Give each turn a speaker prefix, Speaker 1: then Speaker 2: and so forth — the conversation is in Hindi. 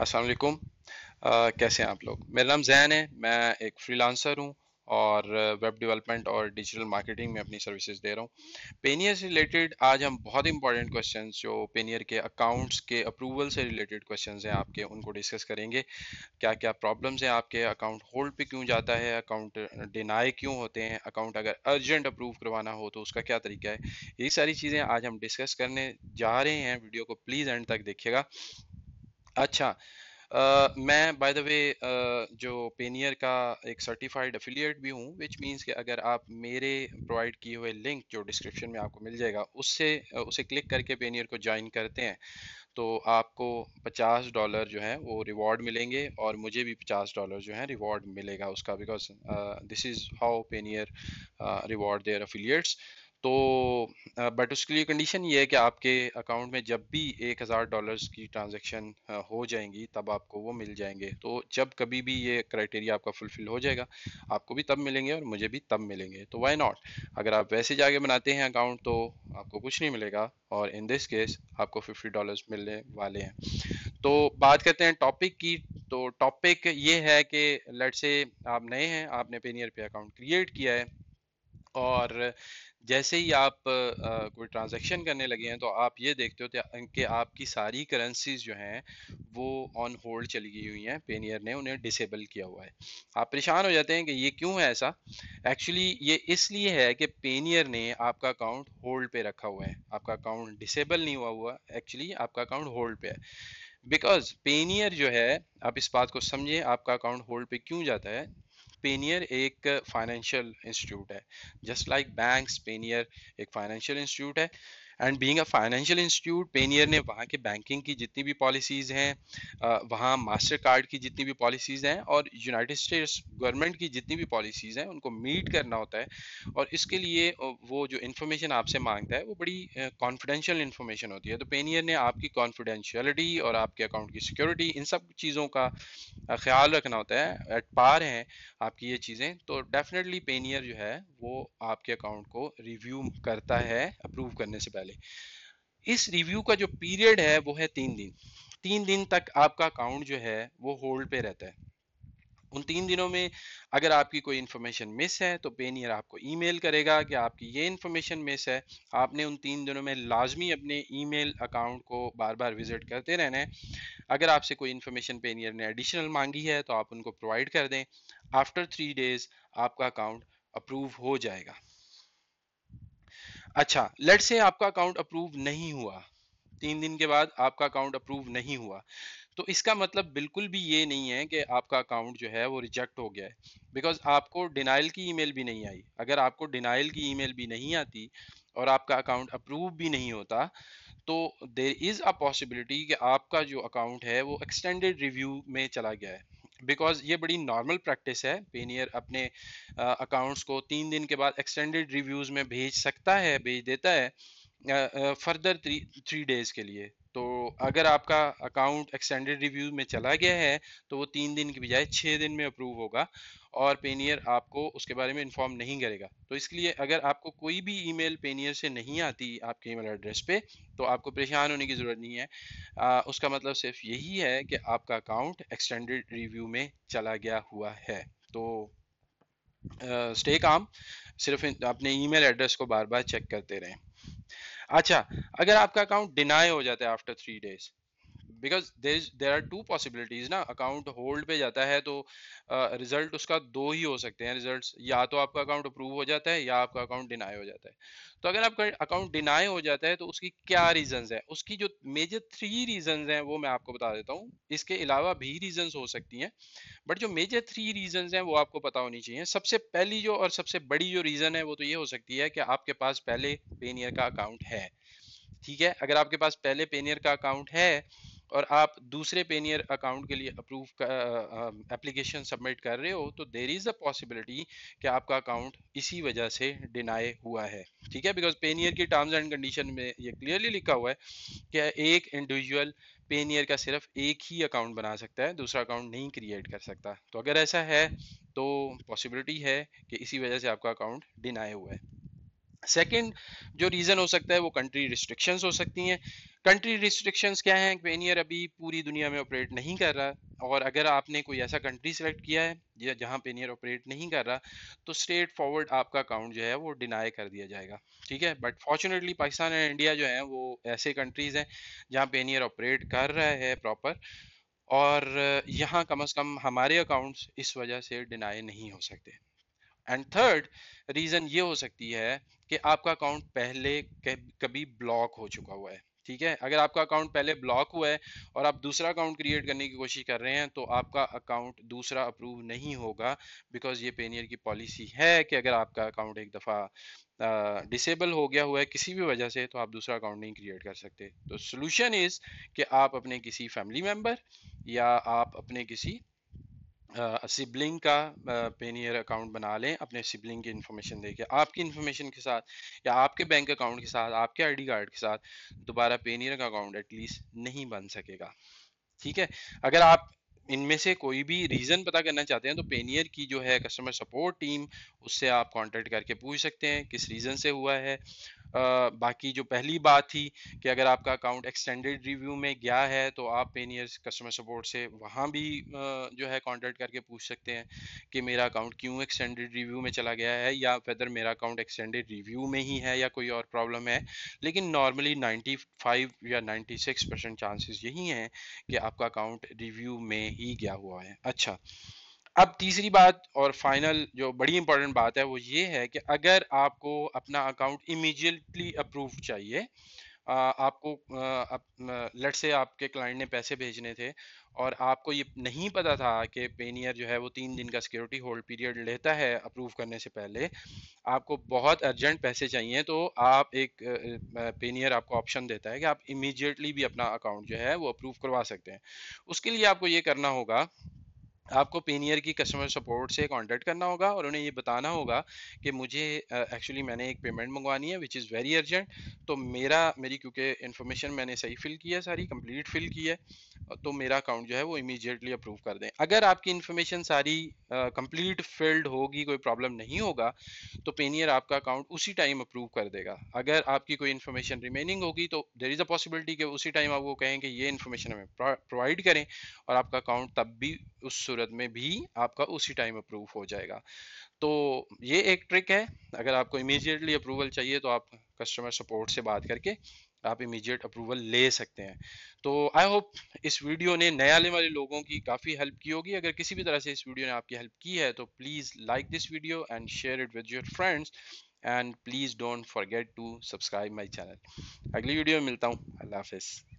Speaker 1: अस्सलाम वालेकुम कैसे हैं आप लोग मेरा नाम जैन है मैं एक फ्रीलांसर हूँ और वेब डेवलपमेंट और डिजिटल मार्केटिंग में अपनी सर्विसेज दे रहा हूँ पेनियर से रिलेटेड आज हम बहुत इंपॉर्टेंट क्वेश्चन जो पेनियर के अकाउंट्स के अप्रूवल से रिलेटेड क्वेश्चन हैं आपके उनको डिस्कस करेंगे क्या क्या प्रॉब्लम्स हैं आपके अकाउंट होल्ड पे क्यों जाता है अकाउंट डिनाई क्यों होते हैं अकाउंट अगर अर्जेंट अप्रूव करवाना हो तो उसका क्या तरीका है ये सारी चीज़ें आज हम डिस्कस करने जा रहे हैं वीडियो को प्लीज़ एंड तक देखिएगा अच्छा uh, मैं बाय द वे जो पेनियर का एक सर्टिफाइड एफिलिएट भी हूँ विच मीन्स कि अगर आप मेरे प्रोवाइड किए हुए लिंक जो डिस्क्रिप्शन में आपको मिल जाएगा उससे उसे क्लिक करके पेनियर को ज्वाइन करते हैं तो आपको 50 डॉलर जो है वो रिवॉर्ड मिलेंगे और मुझे भी 50 डॉलर जो है रिवॉर्ड मिलेगा उसका because this is how Payoneer reward their affiliates तो बट उसके लिए कंडीशन ये है कि आपके अकाउंट में जब भी एक हज़ार डॉलर्स की ट्रांजैक्शन हो जाएंगी तब आपको वो मिल जाएंगे तो जब कभी भी ये क्राइटेरिया आपका फुलफिल हो जाएगा आपको भी तब मिलेंगे और मुझे भी तब मिलेंगे तो वाई नॉट अगर आप वैसे जाके बनाते हैं अकाउंट तो आपको कुछ नहीं मिलेगा और इन दिस केस आपको फिफ्टी डॉलर्स मिलने वाले हैं तो बात करते हैं टॉपिक की तो टॉपिक ये है कि लेट से आप नए हैं आपने पेनियर पे अकाउंट क्रिएट किया है और जैसे ही आप कोई ट्रांजैक्शन करने लगे हैं तो आप ये देखते हो कि आपकी सारी करेंसीज जो हैं वो ऑन होल्ड चली गई हुई हैं पेनियर ने उन्हें डिसेबल किया हुआ है आप परेशान हो जाते हैं कि ये क्यों है ऐसा एक्चुअली ये इसलिए है कि पेनियर ने आपका अकाउंट होल्ड पे रखा हुआ है आपका अकाउंट डिसेबल नहीं हुआ हुआ एक्चुअली आपका अकाउंट होल्ड पे है बिकॉज पेनियर जो है आप इस बात को समझें आपका अकाउंट होल्ड पे क्यों जाता है पेनियर एक फाइनेंशियल इंस्टीट्यूट है जस्ट लाइक बैंक पेनियर एक फाइनेंशियल इंस्टीट्यूट है and being a financial institute Payoneer ने वहाँ के बैंकिंग की जितनी भी पॉलिसीज़ हैं वहाँ मास्टर कार्ड की जितनी भी पॉलिसीज़ हैं और यूनाइटेड स्टेट्स गवर्नमेंट की जितनी भी पॉलिसीज़ हैं उनको मीट करना होता है और इसके लिए वो जो इन्फॉर्मेशन आपसे मांगता है वो बड़ी कॉन्फिडेंशियल इन्फॉर्मेशन होती है तो पेनियर ने आपकी कॉन्फिडेंशियलिटी और आपके अकाउंट की सिक्योरिटी इन सब चीज़ों का ख्याल रखना होता है एट पार हैं आपकी ये चीज़ें तो डेफिनेटली पेनियर जो है वो आपके अकाउंट को रिव्यू करता है अप्रूव करने से पहले पहले इस रिव्यू का जो पीरियड है वो है तीन दिन तीन दिन तक आपका अकाउंट जो है वो होल्ड पे रहता है उन तीन दिनों में अगर आपकी कोई इन्फॉर्मेशन मिस है तो पेनियर आपको ईमेल करेगा कि आपकी ये इन्फॉर्मेशन मिस है आपने उन तीन दिनों में लाजमी अपने ईमेल अकाउंट को बार बार विजिट करते रहना है अगर आपसे कोई इन्फॉर्मेशन पेनियर ने एडिशनल मांगी है तो आप उनको प्रोवाइड कर दें आफ्टर थ्री डेज आपका अकाउंट अप्रूव हो जाएगा अच्छा लेट से आपका अकाउंट अप्रूव नहीं हुआ तीन दिन के बाद आपका अकाउंट अप्रूव नहीं हुआ तो इसका मतलब बिल्कुल भी ये नहीं है कि आपका अकाउंट जो है वो रिजेक्ट हो गया है बिकॉज आपको डिनाइल की ईमेल भी नहीं आई अगर आपको डिनाइल की ईमेल भी नहीं आती और आपका अकाउंट अप्रूव भी नहीं होता तो देर इज़ अ पॉसिबिलिटी कि आपका जो अकाउंट है वो एक्सटेंडेड रिव्यू में चला गया है बिकॉज ये बड़ी नॉर्मल प्रैक्टिस है पेनियर अपने अकाउंट्स को तीन दिन के बाद एक्सटेंडेड रिव्यूज़ में भेज सकता है भेज देता है फर्दर थ्री डेज़ के लिए तो अगर आपका अकाउंट एक्सटेंडेड रिव्यू में चला गया है तो वो तीन दिन की बजाय छः दिन में अप्रूव होगा और पेनियर आपको उसके बारे में इन्फॉर्म नहीं करेगा तो इसलिए अगर आपको कोई भी ईमेल पेनियर से नहीं आती आपके ईमेल एड्रेस पे तो आपको परेशान होने की ज़रूरत नहीं है आ, उसका मतलब सिर्फ यही है कि आपका अकाउंट एक्सटेंडेड रिव्यू में चला गया हुआ है तो स्टे काम सिर्फ अपने ईमेल एड्रेस को बार बार चेक करते रहें अच्छा अगर आपका अकाउंट डिनाई हो जाता है after three days because there there are two possibilities ना अकाउंट होल्ड पे जाता है तो रिजल्ट uh, उसका दो ही हो सकते हैं रिजल्ट या तो आपका अकाउंट अप्रूव हो जाता है या आपका अकाउंट डिनाई हो जाता है तो अगर आपका अकाउंट डिनाई हो जाता है तो उसकी क्या रीजन है उसकी जो मेजर थ्री रीजन है वो मैं आपको बता देता हूँ इसके अलावा भी रीजन हो सकती हैं बट जो मेजर थ्री रीजन है वो आपको पता होनी चाहिए सबसे पहली जो और सबसे बड़ी जो रीजन है वो तो ये हो सकती है कि आपके पास पहले पेनियर का अकाउंट है ठीक है अगर आपके पास पहले पेनियर का अकाउंट है और आप दूसरे पेनियर अकाउंट के लिए अप्रूव एप्लीकेशन सबमिट कर रहे हो तो देर इज़ अ पॉसिबिलिटी कि आपका अकाउंट इसी वजह से डिनाई हुआ है ठीक है बिकॉज पेनियर की टर्म्स एंड कंडीशन में ये क्लियरली लिखा हुआ है कि एक इंडिविजुअल पेनियर का सिर्फ एक ही अकाउंट बना सकता है दूसरा अकाउंट नहीं क्रिएट कर सकता तो अगर ऐसा है तो पॉसिबिलिटी है कि इसी वजह से आपका अकाउंट डिनाई हुआ है सेकेंड जो रीज़न हो सकता है वो कंट्री रिस्ट्रिक्शंस हो सकती हैं कंट्री रिस्ट्रिक्शंस क्या हैं पेनियर अभी पूरी दुनिया में ऑपरेट नहीं कर रहा और अगर आपने कोई ऐसा कंट्री सेलेक्ट किया है या जहाँ पेनियर ऑपरेट नहीं कर रहा तो स्ट्रेट फॉरवर्ड आपका अकाउंट जो है वो डिनाई कर दिया जाएगा ठीक है but fortunately Pakistan and India जो है वो ऐसे कंट्रीज़ हैं जहाँ पेनियर ऑपरेट कर रहा है प्रॉपर और यहाँ कम अज़ कम हमारे अकाउंट्स इस वजह से डिनाई नहीं हो सकते एंड थर्ड रीजन ये हो सकती है कि आपका अकाउंट पहले कभी ब्लॉक हो चुका हुआ है ठीक है अगर आपका अकाउंट पहले ब्लॉक हुआ है और आप दूसरा अकाउंट क्रिएट करने की कोशिश कर रहे हैं तो आपका अकाउंट दूसरा अप्रूव नहीं होगा बिकॉज ये पेनियर की पॉलिसी है कि अगर आपका अकाउंट एक दफ़ा डिसेबल हो गया हुआ है किसी भी वजह से तो आप दूसरा अकाउंट नहीं क्रिएट कर सकते तो सोल्यूशन इज़ कि आप अपने किसी फैमिली मेम्बर या आप अपने किसी सिबलिंग का पेनियर अकाउंट बना लें अपने सिबलिंग की इन्फॉर्मेशन देके आपकी इन्फॉर्मेशन के साथ या आपके बैंक अकाउंट के साथ आपके आईडी कार्ड के साथ दोबारा पेनियर का अकाउंट एटलीस्ट नहीं बन सकेगा ठीक है अगर आप इनमें से कोई भी रीज़न पता करना चाहते हैं तो पेनियर की जो है कस्टमर सपोर्ट टीम उससे आप कांटेक्ट करके पूछ सकते हैं किस रीज़न से हुआ है बाकी जो पहली बात थी कि अगर आपका अकाउंट एक्सटेंडेड रिव्यू में गया है तो आप पेनियर कस्टमर सपोर्ट से वहाँ भी जो है कॉन्टेक्ट करके पूछ सकते हैं कि मेरा अकाउंट क्यों एक्सटेंडेड रिव्यू में चला गया है या वेदर मेरा अकाउंट एक्सटेंडेड रिव्यू में ही है या कोई और प्रॉब्लम है लेकिन नॉर्मली फाइव या सिक्स परसेंट चांसेस यही हैं कि आपका अकाउंट रिव्यू में ही गया हुआ है अच्छा अब तीसरी बात और फाइनल जो बड़ी इंपॉर्टेंट बात है वो ये है कि अगर आपको अपना अकाउंट इमीजिएटली अप्रूव चाहिए आ, आपको लट से आपके क्लाइंट ने पैसे भेजने थे और आपको ये नहीं पता था कि पेनियर जो है वो तीन दिन का सिक्योरिटी होल्ड पीरियड लेता है अप्रूव करने से पहले आपको बहुत अर्जेंट पैसे चाहिए तो आप एक पेनियर आपको ऑप्शन देता है कि आप इमीजिएटली भी अपना अकाउंट जो है वो अप्रूव करवा सकते हैं उसके लिए आपको ये करना होगा आपको पेनियर की कस्टमर सपोर्ट से कांटेक्ट करना होगा और उन्हें ये बताना होगा कि मुझे एक्चुअली uh, मैंने एक पेमेंट मंगवानी है विच इज़ वेरी अर्जेंट तो मेरा मेरी क्योंकि इन्फॉर्मेशन मैंने सही फिल की है सारी कंप्लीट फिल की है तो मेरा अकाउंट जो है वो इमीजिएटली अप्रूव कर दें अगर आपकी इन्फॉर्मेशन सारी कंप्लीट uh, फिल्ड होगी कोई प्रॉब्लम नहीं होगा तो पेनियर आपका अकाउंट उसी टाइम अप्रूव कर देगा अगर आपकी कोई इन्फॉर्मेशन रिमेनिंग होगी तो देर इज़ अ पॉसिबिलिटी कि उसी टाइम आप वो कहें कि ये इन्फॉर्मेशन हमें प्रोवाइड करें और आपका अकाउंट तब भी उस सूरत में भी आपका उसी टाइम अप्रूव हो जाएगा तो ये एक ट्रिक है अगर आपको इमीजिएटली अप्रूवल चाहिए तो आप कस्टमर सपोर्ट से बात करके आप इमीजिएट अप्रूवल ले सकते हैं तो आई होप इस वीडियो ने नए आने वाले लोगों की काफ़ी हेल्प की होगी अगर किसी भी तरह से इस वीडियो ने आपकी हेल्प की है तो please like this video and share it with your friends and please don't forget to subscribe my channel अगली वीडियो में मिलता हूँ अल्लाह हाफिज़